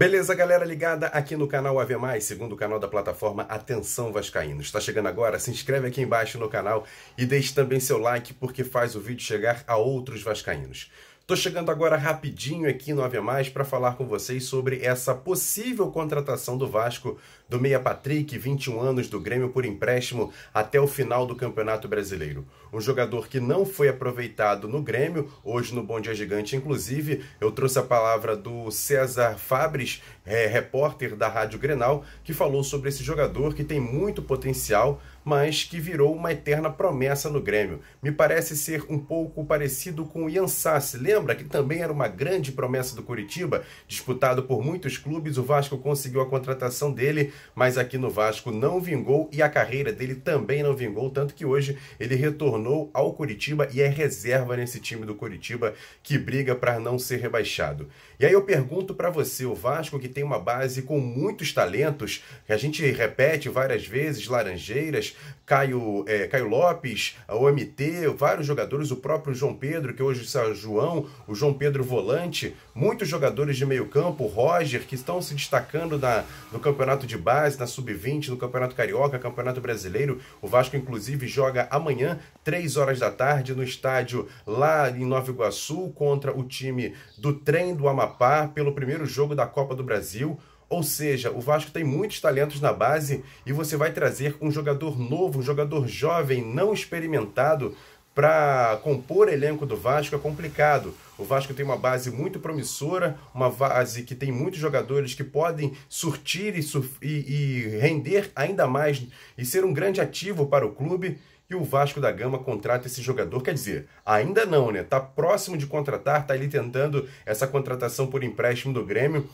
Beleza, galera ligada aqui no canal AV Mais, segundo canal da plataforma Atenção Vascaíno. Está chegando agora? Se inscreve aqui embaixo no canal e deixe também seu like porque faz o vídeo chegar a outros vascaínos. Estou chegando agora rapidinho aqui no AV Mais para falar com vocês sobre essa possível contratação do Vasco do Meia Patrick, 21 anos, do Grêmio por empréstimo até o final do Campeonato Brasileiro. Um jogador que não foi aproveitado no Grêmio, hoje no Bom Dia Gigante, inclusive, eu trouxe a palavra do César Fabres, é, repórter da Rádio Grenal, que falou sobre esse jogador que tem muito potencial, mas que virou uma eterna promessa no Grêmio. Me parece ser um pouco parecido com o Ian Sassi, lembra que também era uma grande promessa do Curitiba, disputado por muitos clubes, o Vasco conseguiu a contratação dele, mas aqui no Vasco não vingou e a carreira dele também não vingou, tanto que hoje ele retornou ao Curitiba e é reserva nesse time do Curitiba que briga para não ser rebaixado. E aí eu pergunto para você, o Vasco que tem uma base com muitos talentos, que a gente repete várias vezes, Laranjeiras, Caio, é, Caio Lopes, o OMT, vários jogadores, o próprio João Pedro, que hoje é o João, o João Pedro Volante, muitos jogadores de meio campo, Roger, que estão se destacando na, no campeonato de base, base, na sub-20, no Campeonato Carioca, Campeonato Brasileiro. O Vasco, inclusive, joga amanhã, 3 horas da tarde, no estádio lá em Nova Iguaçu, contra o time do Trem do Amapá, pelo primeiro jogo da Copa do Brasil. Ou seja, o Vasco tem muitos talentos na base e você vai trazer um jogador novo, um jogador jovem, não experimentado, para compor elenco do Vasco é complicado. O Vasco tem uma base muito promissora, uma base que tem muitos jogadores que podem surtir e, e, e render ainda mais e ser um grande ativo para o clube e o Vasco da Gama contrata esse jogador. Quer dizer, ainda não, né? Tá próximo de contratar, tá ali tentando essa contratação por empréstimo do Grêmio,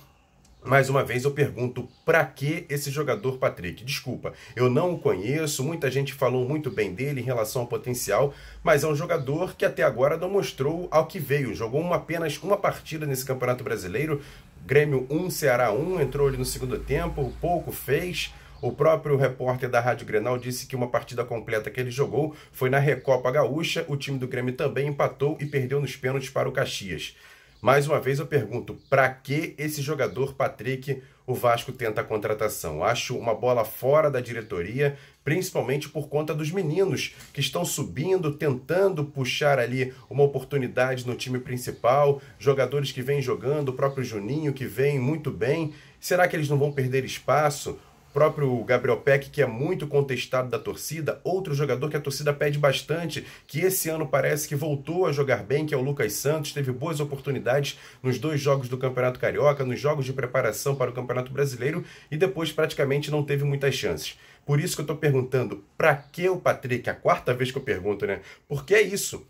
mais uma vez eu pergunto, para que esse jogador Patrick? Desculpa, eu não o conheço, muita gente falou muito bem dele em relação ao potencial, mas é um jogador que até agora não mostrou ao que veio. Jogou uma, apenas uma partida nesse Campeonato Brasileiro, Grêmio 1, Ceará 1, entrou ali no segundo tempo, pouco fez. O próprio repórter da Rádio Grenal disse que uma partida completa que ele jogou foi na Recopa Gaúcha, o time do Grêmio também empatou e perdeu nos pênaltis para o Caxias. Mais uma vez eu pergunto, para que esse jogador Patrick o Vasco tenta a contratação? Acho uma bola fora da diretoria, principalmente por conta dos meninos que estão subindo, tentando puxar ali uma oportunidade no time principal, jogadores que vêm jogando, o próprio Juninho que vem muito bem. Será que eles não vão perder espaço? próprio Gabriel Peck, que é muito contestado da torcida, outro jogador que a torcida pede bastante, que esse ano parece que voltou a jogar bem, que é o Lucas Santos, teve boas oportunidades nos dois jogos do Campeonato Carioca, nos jogos de preparação para o Campeonato Brasileiro e depois praticamente não teve muitas chances. Por isso que eu estou perguntando, para que o Patrick? É a quarta vez que eu pergunto, né? Porque é isso.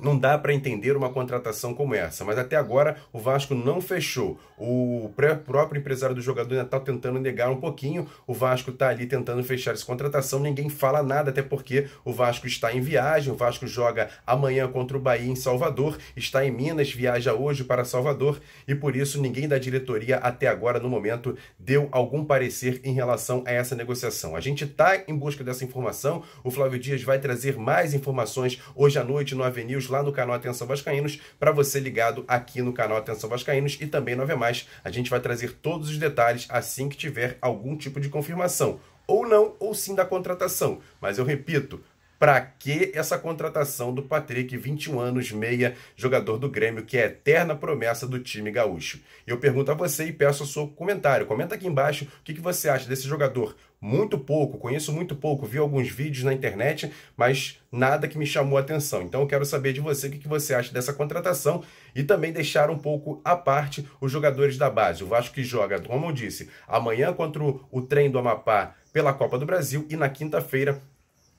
Não dá para entender uma contratação como essa, mas até agora o Vasco não fechou. O próprio empresário do jogador ainda está tentando negar um pouquinho. O Vasco está ali tentando fechar essa contratação, ninguém fala nada, até porque o Vasco está em viagem. O Vasco joga amanhã contra o Bahia em Salvador, está em Minas, viaja hoje para Salvador e por isso ninguém da diretoria até agora, no momento, deu algum parecer em relação a essa negociação. A gente está em busca dessa informação. O Flávio Dias vai trazer mais informações hoje à noite no Avenida lá no canal Atenção Vascaínos, para você ligado aqui no canal Atenção Vascaínos e também no Ave Mais. A gente vai trazer todos os detalhes assim que tiver algum tipo de confirmação, ou não, ou sim da contratação. Mas eu repito, para que essa contratação do Patrick, 21 anos, meia, jogador do Grêmio, que é a eterna promessa do time gaúcho? Eu pergunto a você e peço o seu comentário. Comenta aqui embaixo o que, você acha desse jogador. Muito pouco, conheço muito pouco, vi alguns vídeos na internet, mas nada que me chamou a atenção. Então eu quero saber de você o que, que você acha dessa contratação e também deixar um pouco à parte os jogadores da base. O Vasco que joga, como eu disse, amanhã contra o trem do Amapá pela Copa do Brasil e na quinta-feira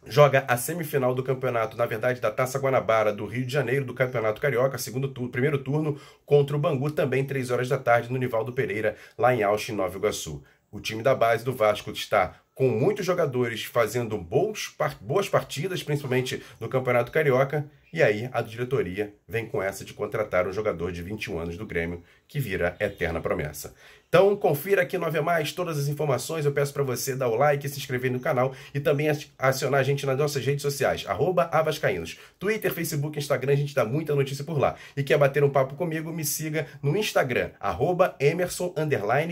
joga a semifinal do campeonato, na verdade, da Taça Guanabara do Rio de Janeiro, do Campeonato Carioca, segundo turno, primeiro turno, contra o Bangu, também 3 horas da tarde, no Nivaldo Pereira, lá em Alche, Nova Iguaçu. O time da base do Vasco está com muitos jogadores fazendo boas partidas, principalmente no Campeonato Carioca, e aí a diretoria vem com essa de contratar um jogador de 21 anos do Grêmio que vira eterna promessa. Então confira aqui no Ave Mais todas as informações. Eu peço para você dar o like, se inscrever no canal e também acionar a gente nas nossas redes sociais, arroba Avascaínos. Twitter, Facebook, Instagram, a gente dá muita notícia por lá. E quer bater um papo comigo, me siga no Instagram, arroba Emerson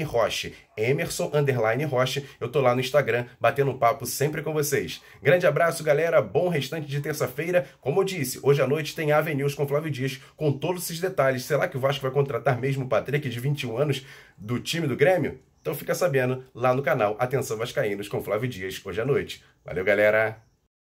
Roche. Emerson Roche, eu tô lá no Instagram batendo um papo sempre com vocês. Grande abraço, galera. Bom restante de terça-feira. Como eu disse, hoje Hoje à noite tem Avenues com Flávio Dias, com todos esses detalhes. Será que o Vasco vai contratar mesmo o Patrick, de 21 anos, do time do Grêmio? Então fica sabendo lá no canal Atenção Vascaínos com Flávio Dias, hoje à noite. Valeu, galera!